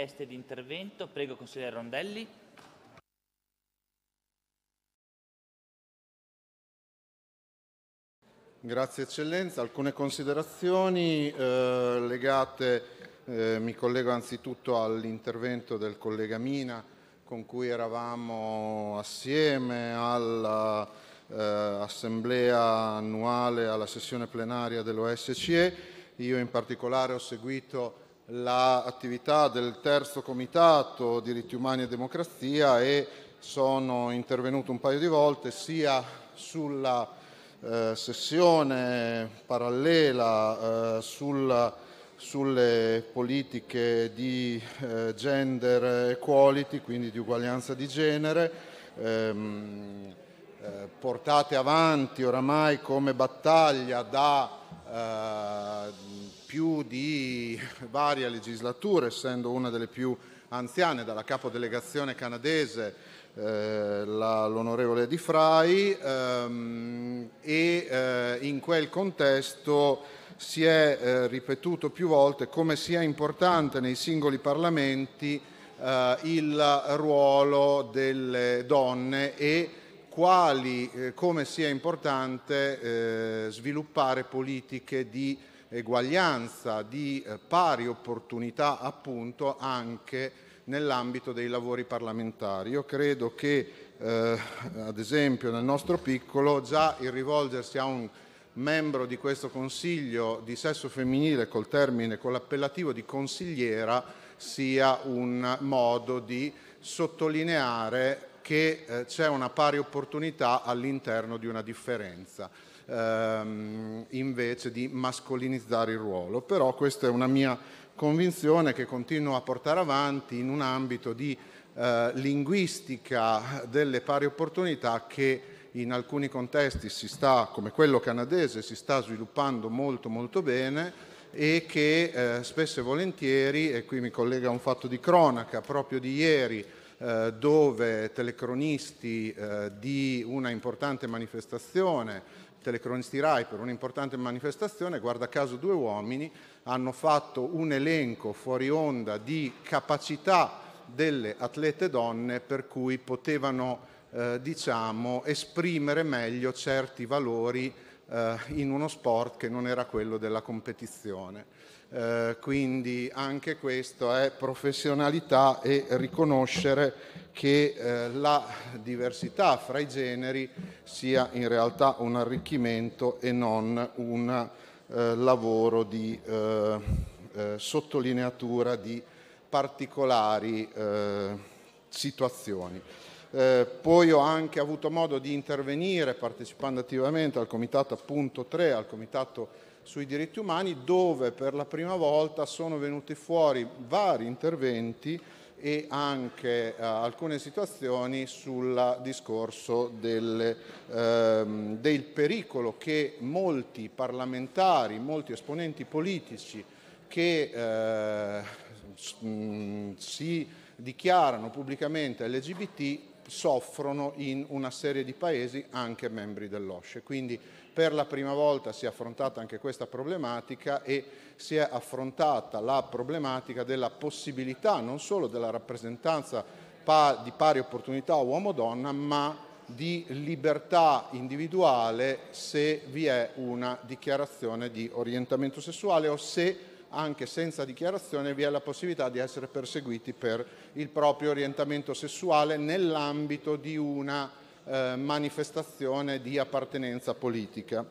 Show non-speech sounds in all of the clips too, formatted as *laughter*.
richieste di intervento. Prego, consigliere Rondelli. Grazie Eccellenza. Alcune considerazioni eh, legate, eh, mi collego anzitutto all'intervento del collega Mina con cui eravamo assieme all'assemblea eh, annuale, alla sessione plenaria dell'OSCE. Io in particolare ho seguito l'attività del terzo comitato diritti umani e democrazia e sono intervenuto un paio di volte sia sulla eh, sessione parallela eh, sulla, sulle politiche di eh, gender equality, quindi di uguaglianza di genere, ehm, eh, portate avanti oramai come battaglia da Eh, più di varie legislature, essendo una delle più anziane, dalla capodelegazione canadese eh, l'onorevole Di Frai, ehm, e eh, in quel contesto si è eh, ripetuto più volte come sia importante nei singoli parlamenti eh, il ruolo delle donne e quali, eh, come sia importante eh, sviluppare politiche di eguaglianza, di eh, pari opportunità appunto anche nell'ambito dei lavori parlamentari. Io credo che eh, ad esempio nel nostro piccolo già il rivolgersi a un membro di questo consiglio di sesso femminile col termine, con l'appellativo di consigliera sia un modo di sottolineare che eh, c'è una pari opportunità all'interno di una differenza ehm, invece di mascolinizzare il ruolo. Però questa è una mia convinzione che continuo a portare avanti in un ambito di eh, linguistica delle pari opportunità che in alcuni contesti si sta, come quello canadese, si sta sviluppando molto molto bene e che eh, spesso e volentieri, e qui mi collega un fatto di cronaca proprio di ieri, eh, dove telecronisti eh, di una importante manifestazione telecronisti RAI per un'importante manifestazione, guarda caso due uomini hanno fatto un elenco fuori onda di capacità delle atlete donne per cui potevano eh, diciamo, esprimere meglio certi valori eh, in uno sport che non era quello della competizione. Eh, quindi anche questo è professionalità e riconoscere che eh, la diversità fra i generi sia in realtà un arricchimento e non un lavoro di sottolineatura di particolari situazioni. Eh, poi ho anche avuto modo di intervenire partecipando attivamente al comitato appunto 3, al comitato sui diritti umani, dove per la prima volta sono venuti fuori vari interventi e anche eh, alcune situazioni sul discorso del, ehm, del pericolo che molti parlamentari, molti esponenti politici che eh, mm, si dichiarano pubblicamente LGBT soffrono in una serie di paesi anche membri dell'OSCE. Quindi per la prima volta si è affrontata anche questa problematica e si è affrontata la problematica della possibilità non solo della rappresentanza di pari opportunità uomo-donna, ma di libertà individuale se vi è una dichiarazione di orientamento sessuale o se anche senza dichiarazione vi è la possibilità di essere perseguiti per il proprio orientamento sessuale nell'ambito di una eh, manifestazione di appartenenza politica.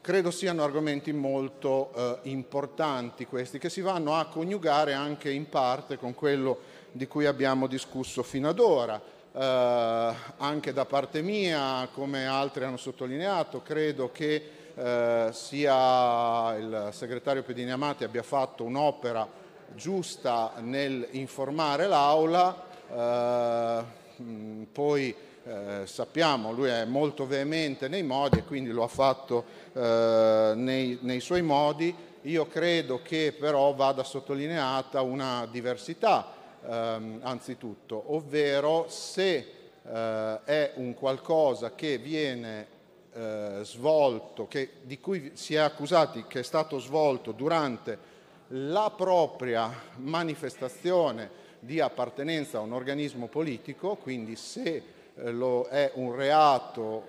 Credo siano argomenti molto eh, importanti questi, che si vanno a coniugare anche in parte con quello di cui abbiamo discusso fino ad ora. Eh, anche da parte mia, come altri hanno sottolineato, credo che eh, sia il segretario Pedini Amati abbia fatto un'opera giusta nel informare l'Aula, eh, mm, poi eh, sappiamo lui è molto veemente nei modi e quindi lo ha fatto eh, nei, nei suoi modi. Io credo che però vada sottolineata una diversità ehm, anzitutto, ovvero se eh, è un qualcosa che viene eh, svolto, che, di cui si è accusati che è stato svolto durante la propria manifestazione di appartenenza a un organismo politico, quindi se eh, lo è un reato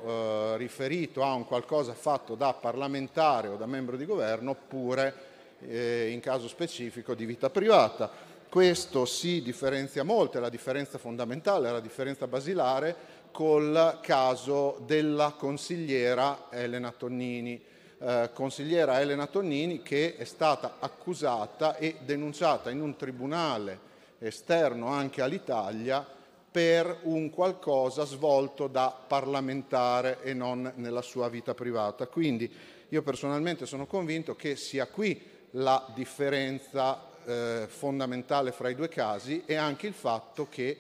eh, riferito a un qualcosa fatto da parlamentare o da membro di governo, oppure eh, in caso specifico di vita privata. Questo si differenzia molto, è la differenza fondamentale, è la differenza basilare col caso della consigliera Elena Tonnini. Eh, consigliera Elena Tonnini che è stata accusata e denunciata in un tribunale esterno anche all'Italia per un qualcosa svolto da parlamentare e non nella sua vita privata. Quindi io personalmente sono convinto che sia qui la differenza eh, fondamentale fra i due casi e anche il fatto che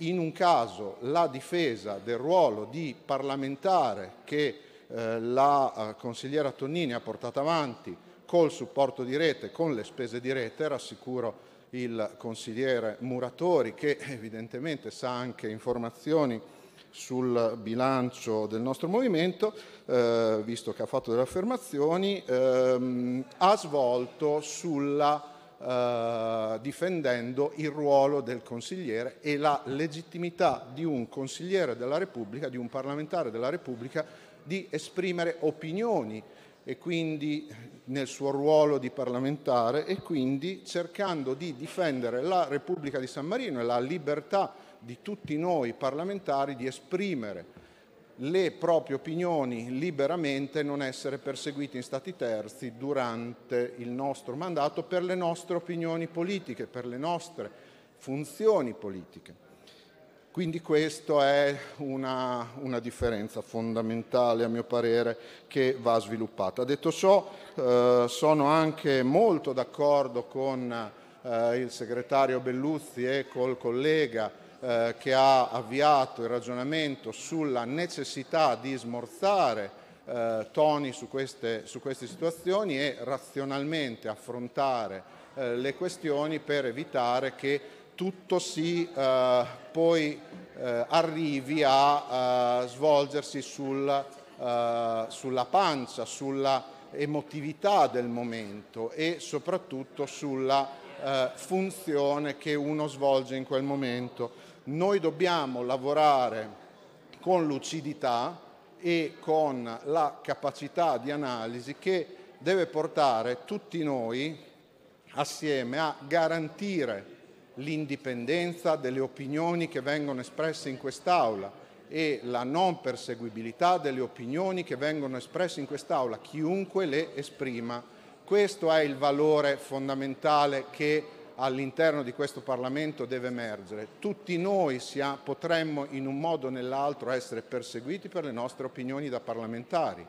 in un caso la difesa del ruolo di parlamentare che eh, la eh, consigliera Tonnini ha portato avanti col supporto di rete, con le spese di rete, rassicuro il consigliere Muratori che evidentemente sa anche informazioni sul bilancio del nostro movimento, eh, visto che ha fatto delle affermazioni, ehm, ha svolto sulla eh, difendendo il ruolo del consigliere e la legittimità di un consigliere della Repubblica, di un parlamentare della Repubblica, di esprimere opinioni e quindi nel suo ruolo di parlamentare e quindi cercando di difendere la Repubblica di San Marino e la libertà di tutti noi parlamentari di esprimere le proprie opinioni liberamente, non essere perseguiti in stati terzi durante il nostro mandato per le nostre opinioni politiche, per le nostre funzioni politiche. Quindi questa è una, una, differenza fondamentale, a mio parere, che va sviluppata. Detto ciò, eh, sono anche molto d'accordo con eh, il segretario Belluzzi e col collega eh, che ha avviato il ragionamento sulla necessità di smorzare eh, toni su queste, su queste, situazioni e razionalmente affrontare eh, le questioni per evitare che tutto si eh, poi eh, arrivi a eh, svolgersi sul, eh, sulla pancia, sulla emotività del momento e soprattutto sulla eh, funzione che uno svolge in quel momento. Noi dobbiamo lavorare con lucidità e con la capacità di analisi che deve portare tutti noi assieme a garantire l'indipendenza delle opinioni che vengono espresse in quest'Aula e la non perseguibilità delle opinioni che vengono espresse in quest'Aula, chiunque le esprima. Questo è il valore fondamentale che all'interno di questo Parlamento deve emergere. Tutti noi sia, potremmo in un modo o nell'altro essere perseguiti per le nostre opinioni da parlamentari,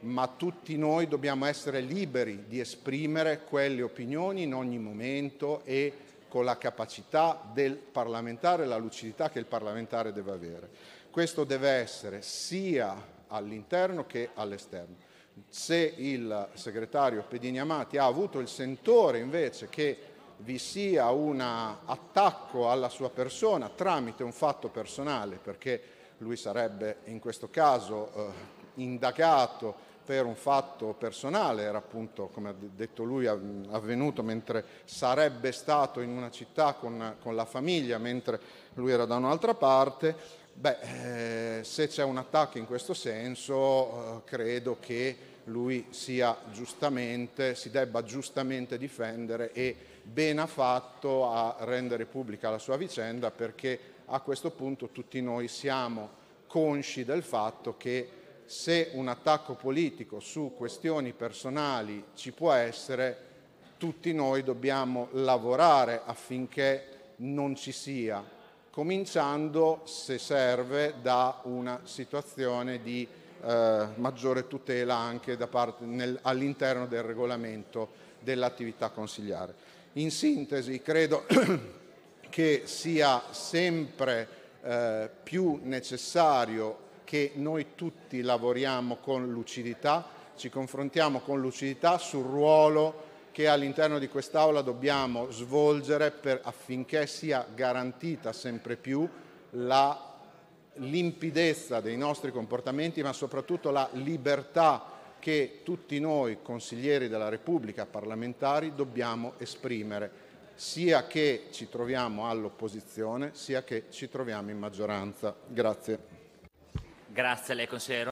ma tutti noi dobbiamo essere liberi di esprimere quelle opinioni in ogni momento e con la capacità del parlamentare, la lucidità che il parlamentare deve avere. Questo deve essere sia all'interno che all'esterno. Se il segretario Pedini Amati ha avuto il sentore invece che vi sia un attacco alla sua persona tramite un fatto personale, perché lui sarebbe in questo caso eh, indagato per un fatto personale, era appunto, come ha detto lui, avvenuto mentre sarebbe stato in una città con, con la famiglia, mentre lui era da un'altra parte, Beh, eh, se c'è un attacco in questo senso, eh, credo che lui sia giustamente, si debba giustamente difendere e ben ha fatto a rendere pubblica la sua vicenda perché a questo punto tutti noi siamo consci del fatto che se un attacco politico su questioni personali ci può essere, tutti noi dobbiamo lavorare affinché non ci sia cominciando, se serve, da una situazione di eh, maggiore tutela anche all'interno del regolamento dell'attività consigliare. In sintesi, credo *clears throat* che sia sempre eh, più necessario che noi tutti lavoriamo con lucidità, ci confrontiamo con lucidità sul ruolo che all'interno di quest'Aula dobbiamo svolgere per, affinché sia garantita sempre più la limpidezza dei nostri comportamenti, ma soprattutto la libertà che tutti noi consiglieri della Repubblica, parlamentari, dobbiamo esprimere, sia che ci troviamo all'opposizione, sia che ci troviamo in maggioranza. Grazie. Grazie a lei, consigliere.